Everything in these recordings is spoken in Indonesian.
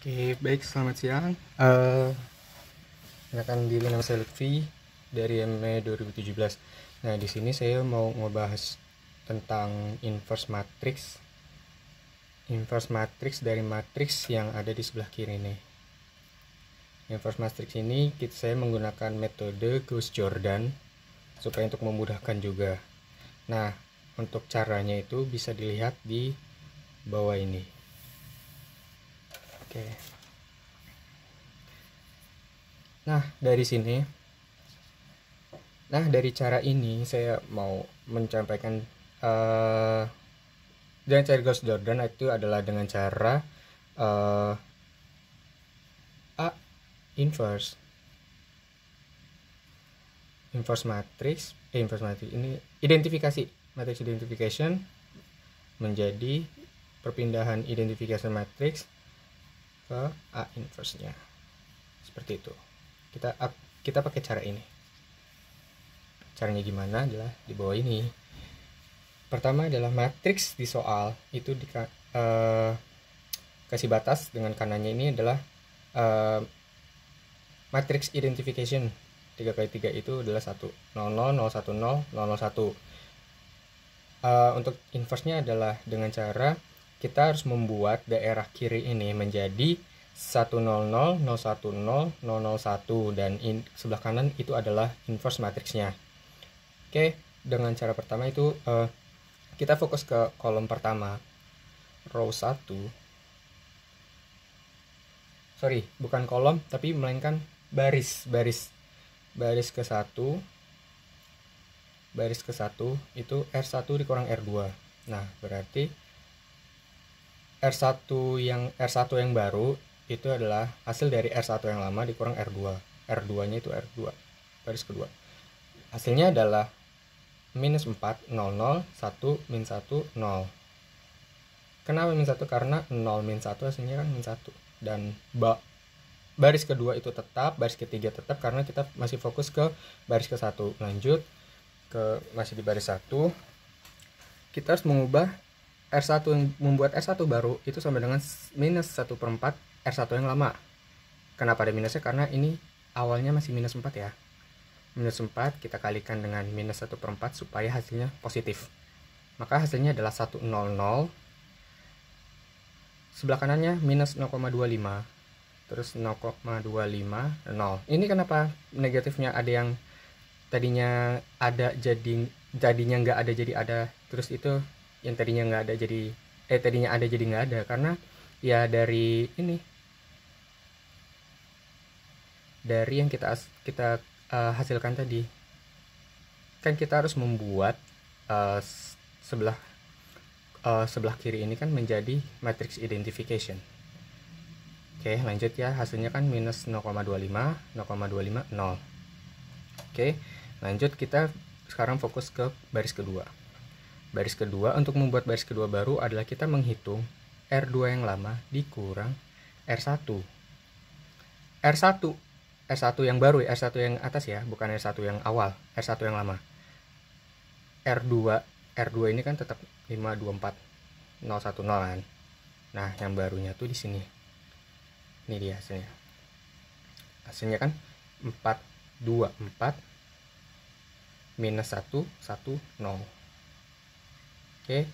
Oke, baik, selamat siang. Uh, akan diri nama saya dari ME 2017. Nah, di sini saya mau ngebahas tentang inverse matrix. Inverse matrix dari matrix yang ada di sebelah kiri ini. Inverse matrix ini kita saya menggunakan metode Gauss Jordan supaya untuk memudahkan juga. Nah, untuk caranya itu bisa dilihat di bawah ini. Oke. Nah, dari sini Nah, dari cara ini saya mau mencampaikan uh, eh, dan cara Ghost Jordan itu adalah dengan cara uh, A inverse inverse matrix eh, inverse matrix ini identifikasi matrix identification menjadi perpindahan identifikasi matrix ke A inverse-nya. Seperti itu. Kita kita pakai cara ini. Caranya gimana adalah di bawah ini. Pertama adalah matriks di soal itu di uh, kasih batas dengan kanannya ini adalah uh, eh, matriks identification 3 kali 3 itu adalah 1 0 0 0 1 0 0 0 1 uh, untuk inverse nya adalah dengan cara kita harus membuat daerah kiri ini menjadi 100, 010, 001 dan in, sebelah kanan itu adalah inverse matriksnya. Oke, dengan cara pertama itu uh, kita fokus ke kolom pertama. Row 1 Sorry, bukan kolom tapi melainkan baris, baris. Baris ke 1 baris ke 1 itu R1 dikurang R2. Nah, berarti R1 yang R1 yang baru itu adalah hasil dari R1 yang lama dikurang R2. R2-nya itu R2 baris kedua. Hasilnya adalah minus 4, 0, 0, 1, min 1, 0. Kenapa min 1? Karena 0 min 1 hasilnya kan min 1. Dan ba baris kedua itu tetap, baris ketiga tetap karena kita masih fokus ke baris ke 1. Lanjut ke masih di baris 1. Kita harus mengubah R1 yang membuat R1 baru itu sama dengan minus 1 per 4 R1 yang lama. Kenapa ada minusnya? Karena ini awalnya masih minus 4 ya. Minus 4 kita kalikan dengan minus 1 per 4 supaya hasilnya positif. Maka hasilnya adalah 100. Sebelah kanannya minus 0,25. Terus 0,25, 0. Ini kenapa negatifnya ada yang tadinya ada jadi jadinya nggak ada jadi ada terus itu yang tadinya nggak ada jadi eh tadinya ada jadi nggak ada karena ya dari ini dari yang kita kita uh, hasilkan tadi kan kita harus membuat uh, sebelah uh, sebelah kiri ini kan menjadi matrix identification Oke lanjut ya hasilnya kan minus 0,25 0,25 0 Oke lanjut kita sekarang fokus ke baris kedua Baris kedua, untuk membuat baris kedua baru adalah kita menghitung R2 yang lama dikurang R1. R1, R1 yang baru ya, R1 yang atas ya, bukan R1 yang awal, R1 yang lama. R2, R2 ini kan tetap 524010 kan. Nah, yang barunya tuh di sini. Ini dia hasilnya. Hasilnya kan 424 minus 1 1 0. Oke,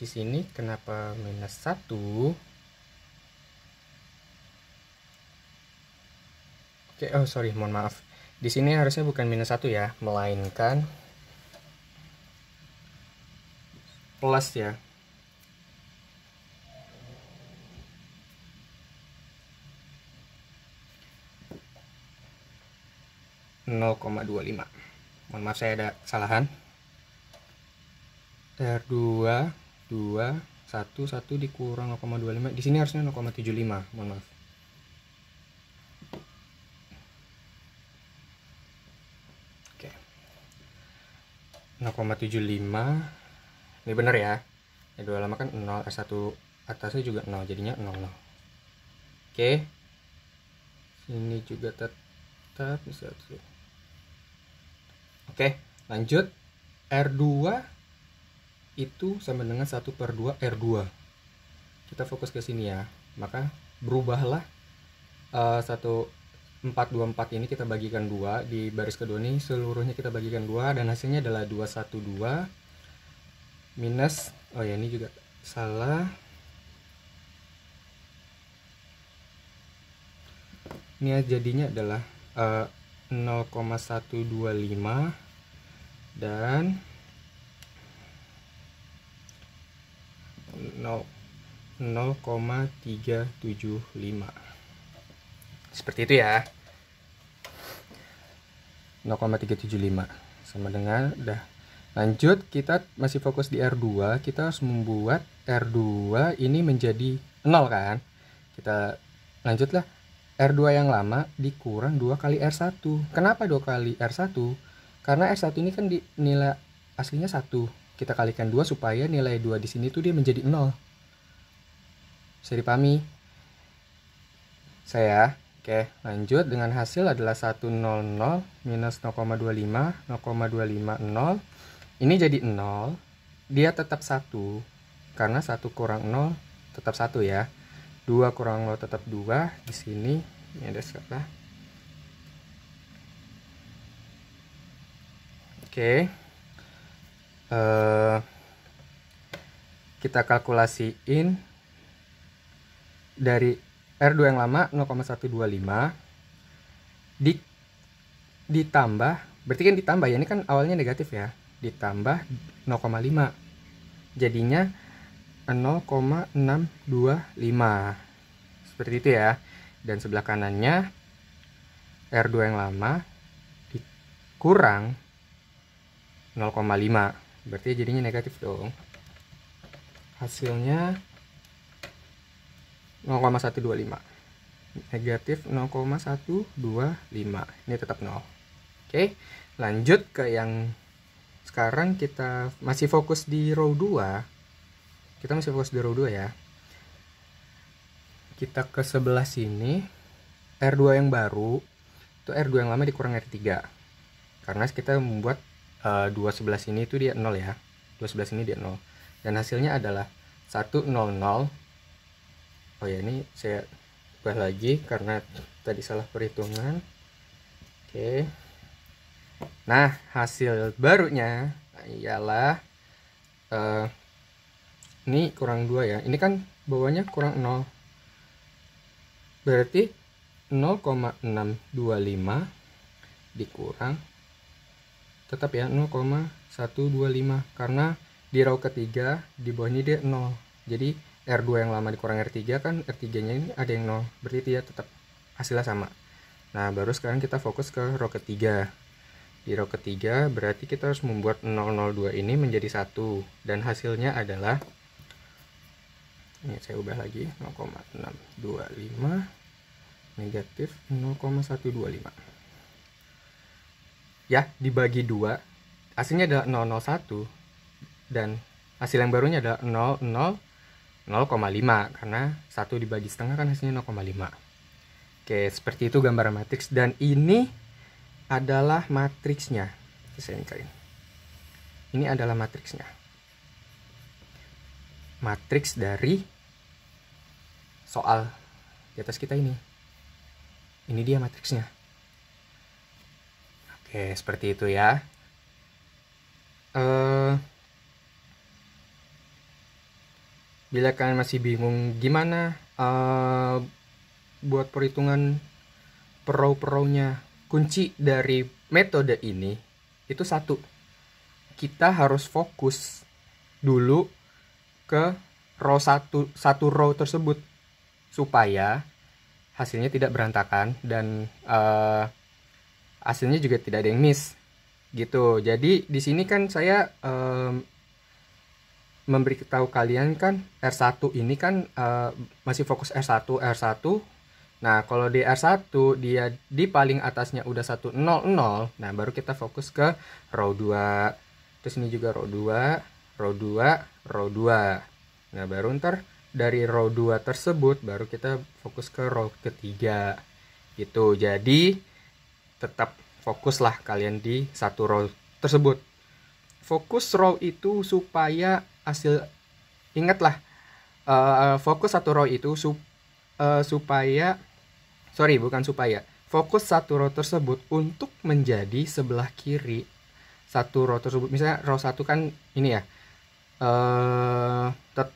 di sini kenapa minus satu? Oke, oh sorry, mohon maaf. Di sini harusnya bukan minus satu ya, melainkan plus ya. nol mohon maaf saya ada kesalahan r 2 2 1 1 dikurang 0,25 di sini harusnya 0,75 mohon maaf oke 0,75 ini benar ya ya dua lama kan 0 R1 eh, atasnya juga 0 jadinya 0 0 oke sini juga tetap bisa oke lanjut R2 itu sama dengan 1 per 2 R2 kita fokus ke sini ya maka berubahlah uh, 1 4 2 4 ini kita bagikan 2 di baris kedua ini seluruhnya kita bagikan 2 dan hasilnya adalah 2 1 2 minus oh ya ini juga salah ini ya jadinya adalah uh, eh, 0,125 dan 0,125 0,375 seperti itu ya 0,375 sama dengan dah. lanjut kita masih fokus di R2 kita harus membuat R2 ini menjadi 0 kan kita lanjutlah R2 yang lama dikurang 2 kali R1 kenapa 2 kali R1 karena R1 ini kan di nilai aslinya 1 kita kalikan 2 supaya nilai 2 di sini tuh dia menjadi 0. Bisa dipahami? Saya, oke, lanjut dengan hasil adalah 100 minus 0,25, 0,25 0. Ini jadi 0, dia tetap 1 karena 1 kurang 0 tetap 1 ya. 2 kurang 0 tetap 2 di sini ini ada skala. Oke. Okay eh, kita kalkulasiin dari R2 yang lama 0,125 di, ditambah berarti kan ditambah ya ini kan awalnya negatif ya ditambah 0,5 jadinya 0,625 seperti itu ya dan sebelah kanannya R2 yang lama dikurang 0,5 berarti jadinya negatif dong hasilnya 0,125 negatif 0,125 ini tetap 0 oke lanjut ke yang sekarang kita masih fokus di row 2 kita masih fokus di row 2 ya kita ke sebelah sini R2 yang baru itu R2 yang lama dikurang R3 karena kita membuat 211 eh, ini itu dia 0 ya 211 ini dia 0 dan hasilnya adalah 100 oh ya ini saya ubah lagi karena tadi salah perhitungan oke nah hasil barunya ialah uh, ini kurang 2 ya ini kan bawahnya kurang 0 berarti 0,625 dikurang tetap ya 0,125 karena di row ketiga di bawahnya dia 0 jadi R2 yang lama dikurang R3 kan R3 nya ini ada yang 0 berarti dia tetap hasilnya sama nah baru sekarang kita fokus ke row ketiga di row ketiga berarti kita harus membuat 002 ini menjadi satu dan hasilnya adalah ini saya ubah lagi 0,625 negatif 0,125 ya dibagi dua hasilnya adalah 001 dan hasil yang barunya adalah 0,0,5 0,5 karena satu dibagi setengah kan hasilnya 0,5 oke seperti itu gambar matriks dan ini adalah matriksnya saya ingkarin ini adalah matriksnya matriks dari soal di atas kita ini ini dia matriksnya Oke, seperti itu ya. Uh, bila kalian masih bingung gimana uh, buat perhitungan pro peraunya kunci dari metode ini itu satu kita harus fokus dulu ke row satu satu row tersebut supaya hasilnya tidak berantakan dan uh, hasilnya juga tidak ada yang miss gitu jadi di sini kan saya um, memberitahu kalian kan R1 ini kan uh, masih fokus R1 R1 nah kalau di R1 dia di paling atasnya udah 100 nah baru kita fokus ke row 2 terus ini juga row 2 row 2 row 2 nah baru ntar dari row 2 tersebut baru kita fokus ke row ketiga gitu jadi tetap fokuslah kalian di satu row tersebut. Fokus row itu supaya hasil ingatlah uh, fokus satu row itu sup, uh, supaya sorry bukan supaya fokus satu row tersebut untuk menjadi sebelah kiri satu row tersebut misalnya row satu kan ini ya uh, tet,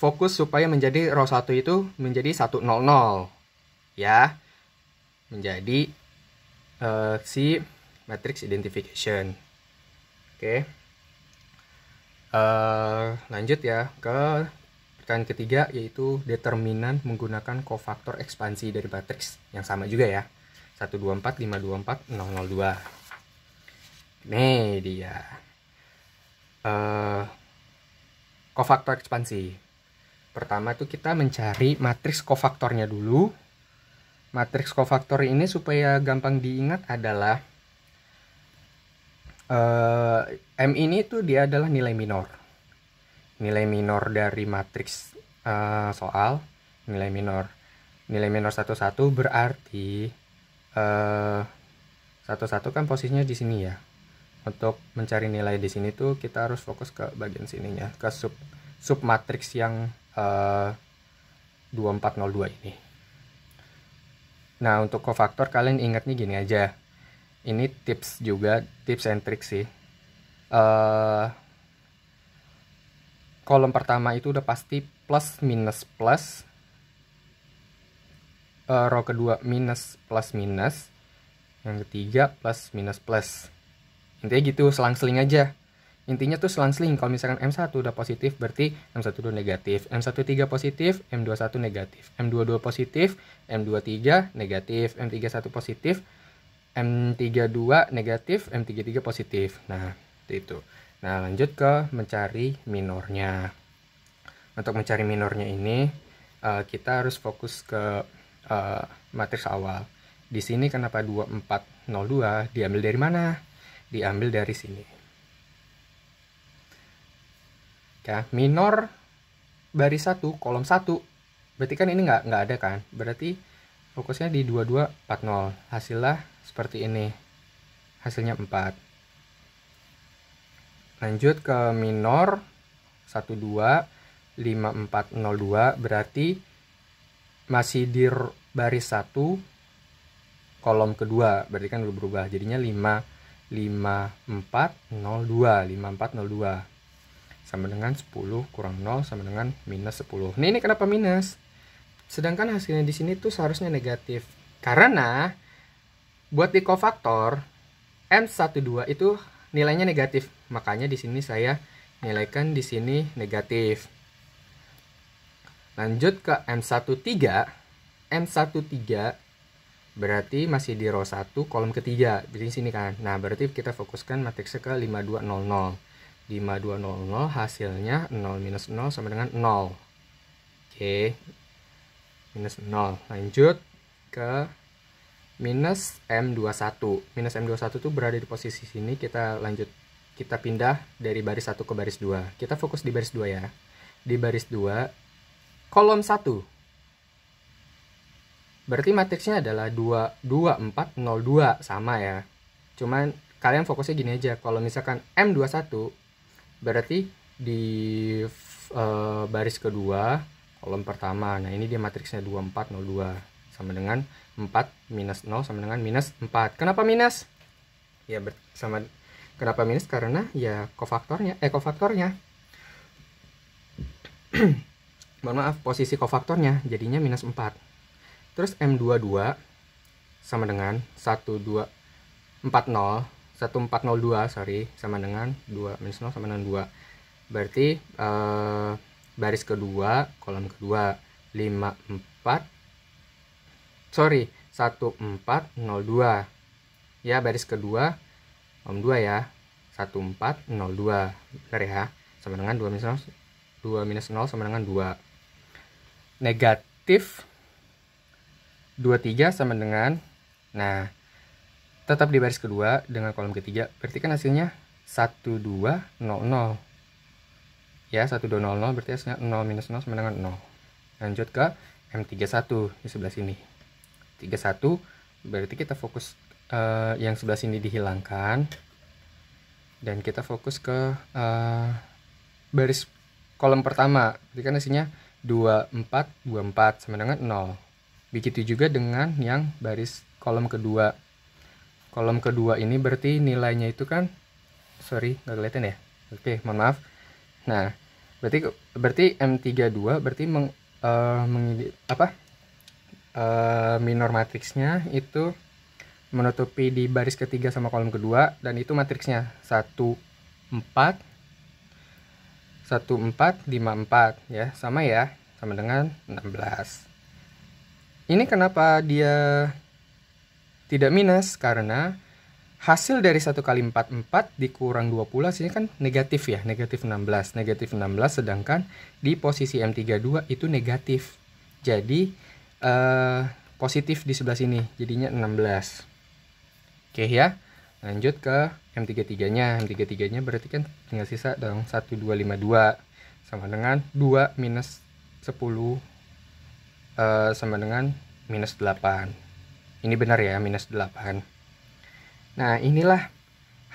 fokus supaya menjadi row satu itu menjadi satu nol nol ya menjadi uh, si matrix identification. Oke. Okay. Uh, eh, lanjut ya ke rekan ketiga yaitu determinan menggunakan kofaktor ekspansi dari matrix yang sama juga ya. 124 524 002. Nih dia. Uh, eh, kofaktor ekspansi. Pertama itu kita mencari matriks kofaktornya dulu Matriks kofaktor ini supaya gampang diingat adalah uh, M ini itu dia adalah nilai minor. Nilai minor dari matriks uh, eh, soal, nilai minor. Nilai minor satu-satu berarti eh, satu-satu kan posisinya di sini ya. Untuk mencari nilai di sini tuh kita harus fokus ke bagian sininya, ke sub sub matriks yang uh, 2402 ini. Nah, untuk kofaktor kalian ingat nih gini aja. Ini tips juga, tips and trick sih. Uh, kolom pertama itu udah pasti plus minus plus. Uh, row kedua minus plus minus. Yang ketiga plus minus plus. Intinya gitu, selang-seling aja intinya tuh selang-seling kalau misalkan M1 udah positif berarti M1 udah negatif M13 positif M21 negatif M22 positif M23 negatif M31 positif M32 negatif M33 positif nah itu nah lanjut ke mencari minornya untuk mencari minornya ini uh, kita harus fokus ke uh, matriks awal di sini kenapa 2402 diambil dari mana diambil dari sini ya minor baris 1 kolom 1 berarti kan ini nggak nggak ada kan berarti fokusnya di 2240 hasilnya seperti ini hasilnya 4 lanjut ke minor 125402 berarti masih di baris 1 kolom kedua berarti kan berubah jadinya 5 5402 5402 sama dengan 10 kurang 0 sama dengan minus 10. Nah ini kenapa minus? Sedangkan hasilnya di sini tuh seharusnya negatif. Karena buat di kofaktor M12 itu nilainya negatif. Makanya di sini saya nilaikan di sini negatif. Lanjut ke M13. M13 berarti masih di row 1 kolom ketiga. Di sini kan. Nah, berarti kita fokuskan matriksnya ke 5200. 5200 hasilnya 0 minus 0 sama dengan 0 oke minus 0 lanjut ke minus M21 minus M21 itu berada di posisi sini kita lanjut kita pindah dari baris 1 ke baris 2 kita fokus di baris 2 ya di baris 2 kolom 1 berarti matriksnya adalah 2 2 4 0 2 sama ya cuman kalian fokusnya gini aja kalau misalkan M21 berarti di e, baris kedua kolom pertama nah ini dia matriksnya 2402 sama dengan 4 minus 0 sama dengan minus 4 kenapa minus ya ber sama kenapa minus karena ya kofaktornya eh kofaktornya mohon maaf posisi kofaktornya jadinya minus 4 terus M22 sama dengan 1240 1402 sorry sama dengan 2 minus 0 sama dengan 2 berarti uh, baris kedua kolom kedua 54 sorry 1402 ya baris kedua kolom 2 ya 1402 benar ya sama dengan 2 minus 0 2 minus 0 sama dengan 2 negatif 23 sama dengan nah tetap di baris kedua dengan kolom ketiga berarti kan hasilnya 1200 ya 1200 berarti hasilnya 0 minus 0 sama dengan 0 lanjut ke M31 di sebelah sini 31 berarti kita fokus uh, yang sebelah sini dihilangkan dan kita fokus ke uh, baris kolom pertama berarti kan hasilnya 2424 sama dengan 0 begitu juga dengan yang baris kolom kedua kolom kedua ini berarti nilainya itu kan sorry nggak kelihatan ya oke mohon maaf nah berarti berarti M32 berarti meng, uh, eh, meng apa uh, minor matriksnya itu menutupi di baris ketiga sama kolom kedua dan itu matriksnya 1 4 1 4 5 4 ya sama ya sama dengan 16 ini kenapa dia tidak minus karena hasil dari 1 kali 4, 4 dikurang 20 hasilnya kan negatif ya, negatif 16. Negatif 16 sedangkan di posisi M32 itu negatif. Jadi eh, positif di sebelah sini, jadinya 16. Oke ya, lanjut ke M33-nya. M33-nya berarti kan tinggal sisa dong 1252 sama dengan 2 minus 10 eh, sama dengan minus 8. Ini benar ya, minus 8. Nah, inilah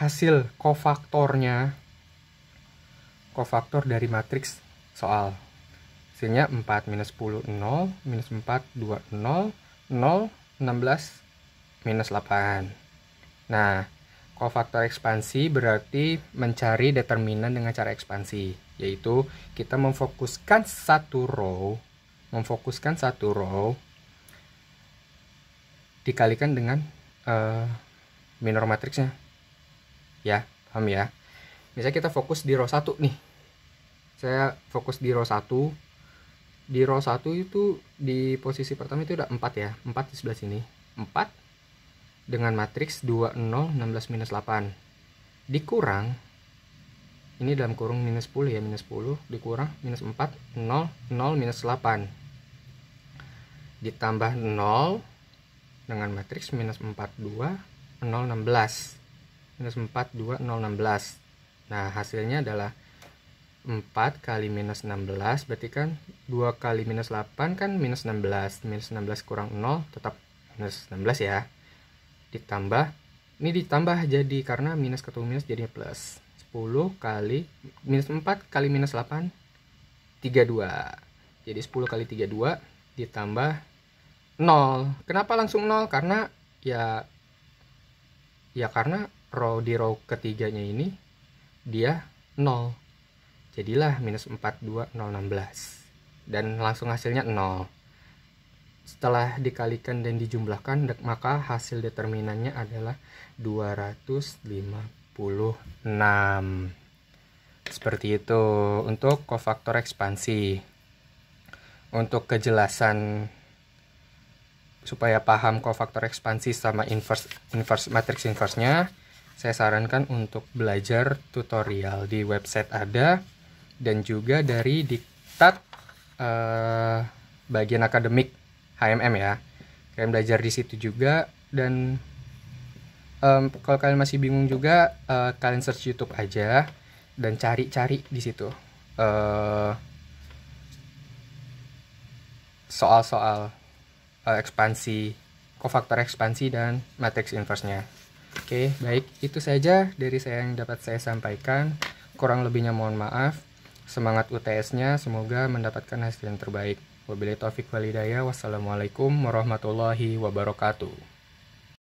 hasil kofaktornya. Kofaktor dari matriks soal. Hasilnya 4 minus 10, 0, minus 4, 2, 0, 0, 16, minus 8. Nah, kofaktor ekspansi berarti mencari determinan dengan cara ekspansi, yaitu kita memfokuskan satu row, memfokuskan satu row dikalikan dengan uh, minor matriksnya ya paham ya misalnya kita fokus di row 1 nih saya fokus di row 1 di row 1 itu di posisi pertama itu udah 4 ya 4 di sebelah sini 4 dengan matriks 2 0 16 minus 8 dikurang ini dalam kurung minus 10 ya minus 10 dikurang minus 4 0 0 minus 8 ditambah 0 dengan matriks minus 42 016 minus 42 016 nah hasilnya adalah 4 kali minus 16 berarti kan 2 kali minus 8 kan minus 16 minus 16 kurang 0 tetap minus 16 ya ditambah ini ditambah jadi karena minus ketemu minus jadi plus 10 kali minus 4 kali minus 8 32 jadi 10 kali 32 ditambah nol kenapa langsung nol karena ya ya karena row di row ketiganya ini dia nol jadilah minus 42,016 dan langsung hasilnya nol setelah dikalikan dan dijumlahkan maka hasil determinannya adalah 256 seperti itu untuk kofaktor ekspansi untuk kejelasan supaya paham kofaktor ekspansi sama inverse inverse matrix inverse-nya, saya sarankan untuk belajar tutorial di website ada dan juga dari diktat eh, bagian akademik HMM ya. Kalian belajar di situ juga dan um, kalau kalian masih bingung juga uh, kalian search YouTube aja dan cari-cari di situ uh, eh, soal -soal. Eh, ekspansi kofaktor ekspansi dan matriks inversnya. Oke, baik itu saja dari saya yang dapat saya sampaikan. Kurang lebihnya mohon maaf. Semangat UTS-nya semoga mendapatkan hasil yang terbaik. Wabillahi taufik walhidayah. Wassalamualaikum warahmatullahi wabarakatuh.